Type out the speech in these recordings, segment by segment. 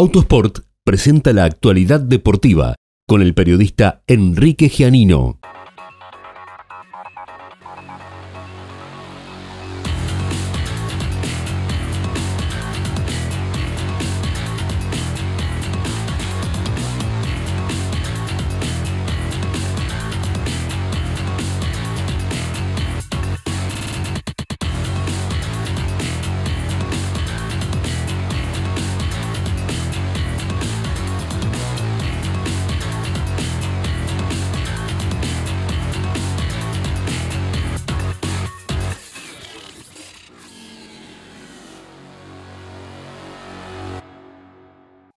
Autosport presenta la actualidad deportiva con el periodista Enrique Gianino.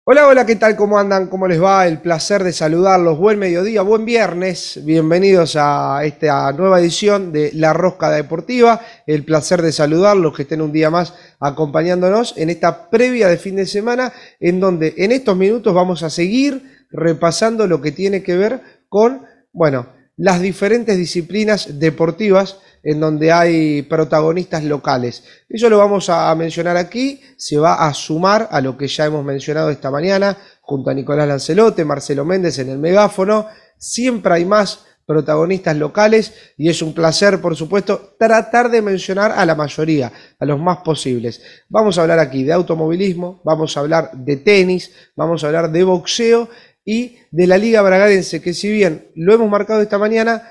Hola, hola, ¿qué tal? ¿Cómo andan? ¿Cómo les va? El placer de saludarlos. Buen mediodía, buen viernes. Bienvenidos a esta nueva edición de La Rosca Deportiva. El placer de saludarlos, que estén un día más acompañándonos en esta previa de fin de semana, en donde en estos minutos vamos a seguir repasando lo que tiene que ver con, bueno, las diferentes disciplinas deportivas en donde hay protagonistas locales. Eso lo vamos a mencionar aquí, se va a sumar a lo que ya hemos mencionado esta mañana, junto a Nicolás Lancelote, Marcelo Méndez en el megáfono, siempre hay más protagonistas locales y es un placer, por supuesto, tratar de mencionar a la mayoría, a los más posibles. Vamos a hablar aquí de automovilismo, vamos a hablar de tenis, vamos a hablar de boxeo y de la Liga Bragadense, que si bien lo hemos marcado esta mañana,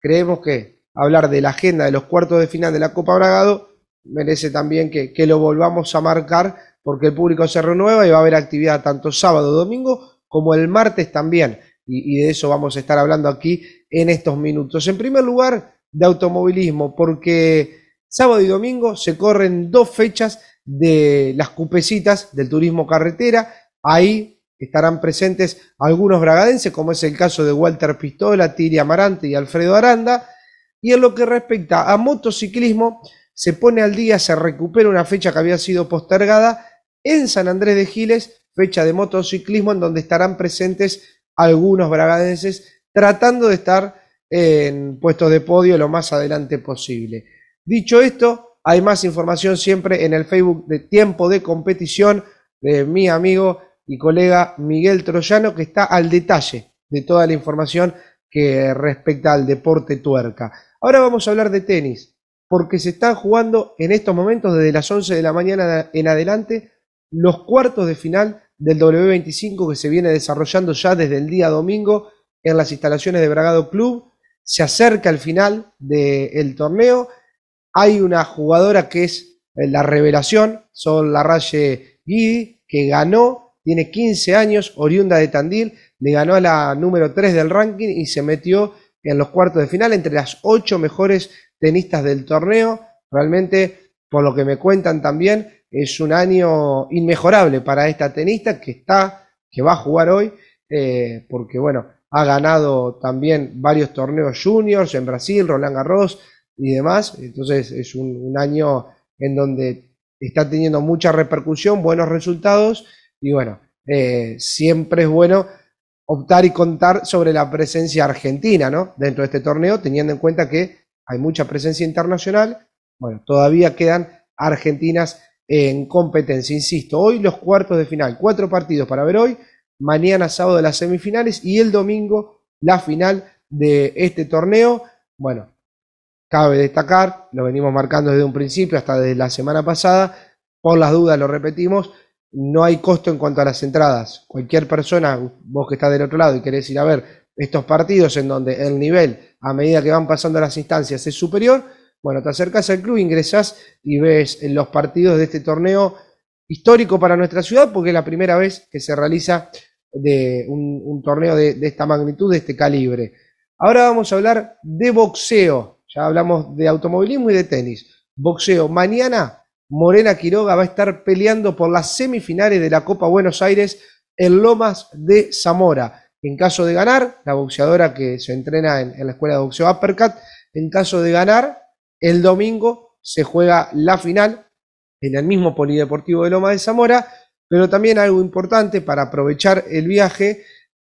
creemos que hablar de la agenda de los cuartos de final de la Copa Bragado, merece también que, lo volvamos a marcar porque el público se renueva y va a haber actividad tanto sábado, domingo como el martes también. Y, de eso vamos a estar hablando aquí en estos minutos. En primer lugar, de automovilismo, porque sábado y domingo se corren dos fechas de las cupecitas del turismo carretera. Ahí estarán presentes algunos bragadenses, como es el caso de Walter Pistola, Tiri Amarante y Alfredo Aranda y en lo que respecta a motociclismo, se pone al día, se recupera una fecha que había sido postergada en San Andrés de Giles, fecha de motociclismo en donde estarán presentes algunos bragadenses tratando de estar en puestos de podio lo más adelante posible. Dicho esto, hay más información siempre en el Facebook de Tiempo de Competición de mi amigo y colega Miguel Troyano que está al detalle de toda la información que respecta al deporte tuerca. Ahora vamos a hablar de tenis, porque se están jugando en estos momentos, desde las 11 de la mañana en adelante, los cuartos de final del W25 que se viene desarrollando ya desde el día domingo en las instalaciones de Bragado Club. Se acerca el final del torneo. Hay una jugadora que es eh, la revelación, la Larraye Guidi, que ganó tiene 15 años, oriunda de Tandil, le ganó a la número 3 del ranking y se metió en los cuartos de final entre las 8 mejores tenistas del torneo. Realmente, por lo que me cuentan también, es un año inmejorable para esta tenista que está, que va a jugar hoy, eh, porque bueno, ha ganado también varios torneos juniors en Brasil, Roland Garros y demás. Entonces es un año en donde está teniendo mucha repercusión, buenos resultados y bueno, eh, siempre es bueno optar y contar sobre la presencia argentina ¿no? dentro de este torneo, teniendo en cuenta que hay mucha presencia internacional. Bueno, todavía quedan argentinas en competencia, insisto. Hoy los cuartos de final, cuatro partidos para ver hoy, mañana sábado las semifinales y el domingo la final de este torneo. Bueno, cabe destacar, lo venimos marcando desde un principio hasta desde la semana pasada, por las dudas lo repetimos, no hay costo en cuanto a las entradas. Cualquier persona, vos que estás del otro lado y querés ir a ver estos partidos en donde el nivel, a medida que van pasando las instancias, es superior, bueno, te acercas al club, ingresas y ves los partidos de este torneo histórico para nuestra ciudad, porque es la primera vez que se realiza un, torneo de, de esta magnitud, de este calibre. Ahora vamos a hablar de boxeo. Ya hablamos de automovilismo y de tenis. Boxeo. Mañana Morena Quiroga va a estar peleando por las semifinales de la Copa Buenos Aires en Lomas de Zamora. En caso de ganar, la boxeadora que se entrena en, la escuela de boxeo Uppercut, en caso de ganar, el domingo se juega la final en el mismo Polideportivo de Lomas de Zamora, pero también algo importante para aprovechar el viaje,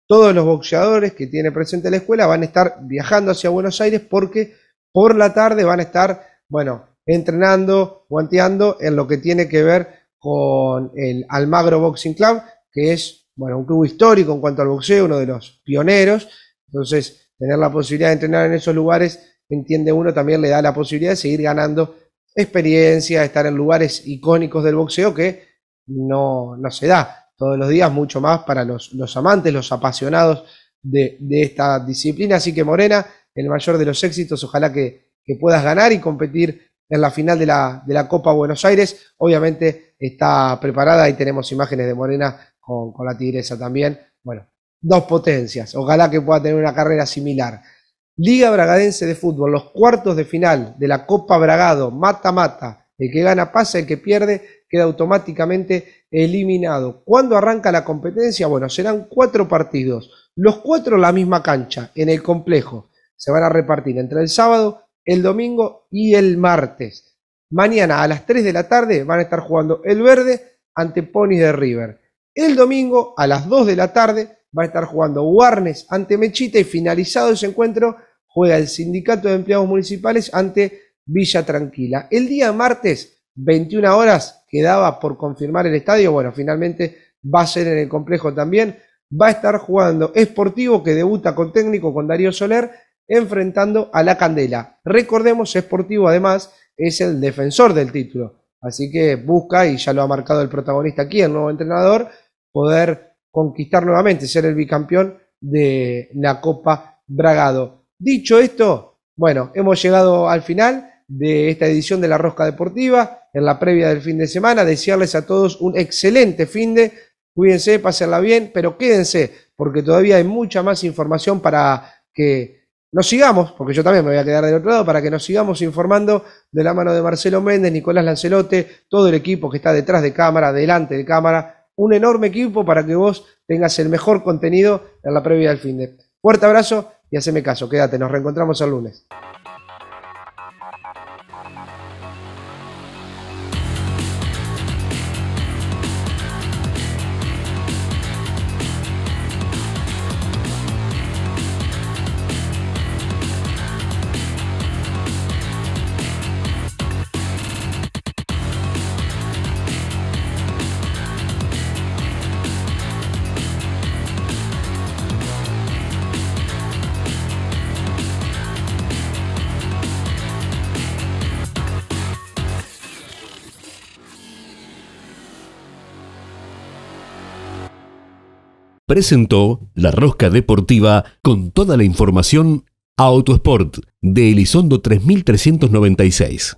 todos los boxeadores que tiene presente la escuela van a estar viajando hacia Buenos Aires porque por la tarde van a estar, bueno, entrenando, guanteando en lo que tiene que ver con el Almagro Boxing Club, que es bueno, un club histórico en cuanto al boxeo, uno de los pioneros. Entonces, tener la posibilidad de entrenar en esos lugares, entiende uno, también le da la posibilidad de seguir ganando experiencia, estar en lugares icónicos del boxeo que no, se da todos los días, mucho más para los, amantes, los apasionados de, esta disciplina. Así que Morena, el mayor de los éxitos, ojalá que, que puedas ganar y competir en la final de la, de Copa Buenos Aires. Obviamente está preparada y tenemos imágenes de Morena con, con la Tigresa también. Bueno, dos potencias. Ojalá que pueda tener una carrera similar. Liga Bragadense de Fútbol, los cuartos de final de la Copa Bragado, mata-mata. El que gana pasa, el que pierde queda automáticamente eliminado. ¿Cuándo arranca la competencia? Bueno, serán cuatro partidos. Los cuatro en la misma cancha, en el complejo. Se van a repartir entre el sábado el domingo y el martes. Mañana a las 3 de la tarde van a estar jugando el verde ante Ponis de River. El domingo a las 2 de la tarde va a estar jugando Warnes ante Mechita y finalizado ese encuentro juega el Sindicato de Empleados Municipales ante Villa Tranquila. El día martes, 21 horas, quedaba por confirmar el estadio. Bueno, finalmente va a ser en el complejo también. Va a estar jugando Esportivo que debuta con técnico con Darío Soler enfrentando a la Candela. Recordemos, Sportivo además es el defensor del título, así que busca, y ya lo ha marcado el protagonista aquí, el nuevo entrenador, poder conquistar nuevamente, ser el bicampeón de la Copa Bragado. Dicho esto, bueno, hemos llegado al final de esta edición de La Rosca Deportiva, en la previa del fin de semana, desearles a todos un excelente fin de, cuídense, pásenla bien, pero quédense, porque todavía hay mucha más información para que nos sigamos, porque yo también me voy a quedar del otro lado, para que nos sigamos informando de la mano de Marcelo Méndez, Nicolás Lancelote, todo el equipo que está detrás de cámara, delante de cámara, un enorme equipo para que vos tengas el mejor contenido en la previa del fin de. Fuerte abrazo y haceme caso, quédate, nos reencontramos el lunes. presentó La Rosca Deportiva con toda la información Autosport de Elizondo 3396.